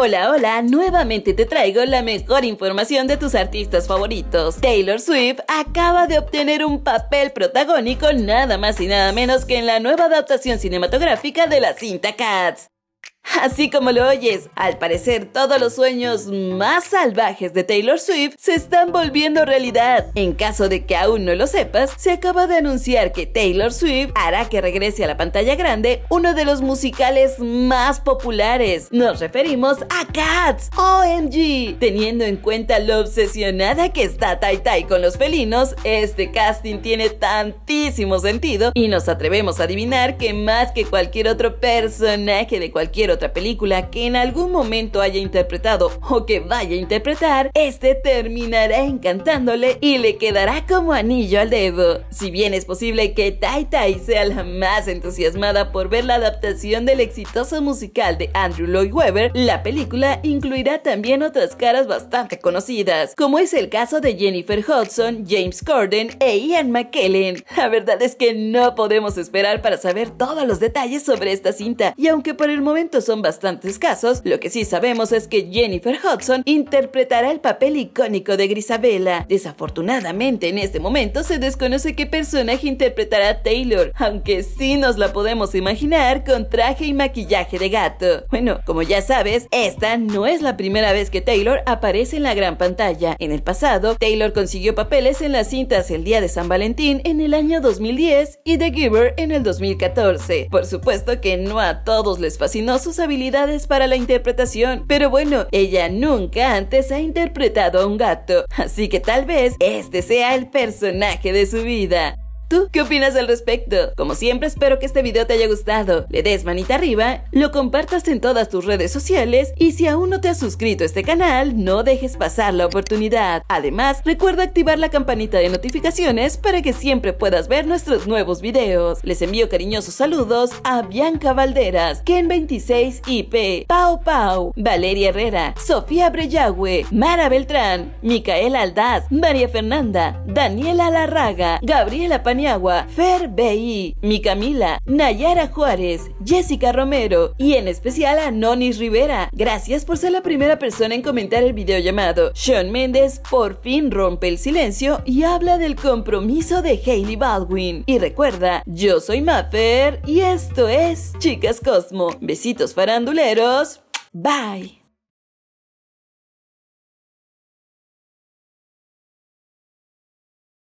Hola, hola, nuevamente te traigo la mejor información de tus artistas favoritos. Taylor Swift acaba de obtener un papel protagónico nada más y nada menos que en la nueva adaptación cinematográfica de la cinta Cats. Así como lo oyes, al parecer todos los sueños más salvajes de Taylor Swift se están volviendo realidad. En caso de que aún no lo sepas, se acaba de anunciar que Taylor Swift hará que regrese a la pantalla grande uno de los musicales más populares. Nos referimos a Cats, OMG. Teniendo en cuenta lo obsesionada que está Tai Tai con los felinos, este casting tiene tantísimo sentido y nos atrevemos a adivinar que más que cualquier otro personaje de cualquier otra película que en algún momento haya interpretado o que vaya a interpretar, este terminará encantándole y le quedará como anillo al dedo. Si bien es posible que Tai Tai sea la más entusiasmada por ver la adaptación del exitoso musical de Andrew Lloyd Webber, la película incluirá también otras caras bastante conocidas, como es el caso de Jennifer Hudson, James Corden e Ian McKellen. La verdad es que no podemos esperar para saber todos los detalles sobre esta cinta, y aunque por el momento son bastante escasos, lo que sí sabemos es que Jennifer Hudson interpretará el papel icónico de Grisabella. Desafortunadamente, en este momento se desconoce qué personaje interpretará Taylor, aunque sí nos la podemos imaginar con traje y maquillaje de gato. Bueno, como ya sabes, esta no es la primera vez que Taylor aparece en la gran pantalla. En el pasado, Taylor consiguió papeles en las cintas El Día de San Valentín en el año 2010 y The Giver en el 2014. Por supuesto que no a todos les fascinó sus habilidades para la interpretación. Pero bueno, ella nunca antes ha interpretado a un gato, así que tal vez este sea el personaje de su vida. ¿Tú qué opinas al respecto? Como siempre espero que este video te haya gustado, le des manita arriba, lo compartas en todas tus redes sociales y si aún no te has suscrito a este canal, no dejes pasar la oportunidad. Además, recuerda activar la campanita de notificaciones para que siempre puedas ver nuestros nuevos videos. Les envío cariñosos saludos a Bianca Valderas, Ken26IP, Pau Pau, Valeria Herrera, Sofía Breyagüe, Mara Beltrán, Micaela Aldaz, María Fernanda, Daniela Larraga, Gabriela Pan agua, Fer B.I., Mi Camila, Nayara Juárez, Jessica Romero y en especial a Nonis Rivera. Gracias por ser la primera persona en comentar el video llamado. Sean Méndez por fin rompe el silencio y habla del compromiso de Hailey Baldwin. Y recuerda, yo soy Mafer y esto es Chicas Cosmo. Besitos faranduleros. Bye.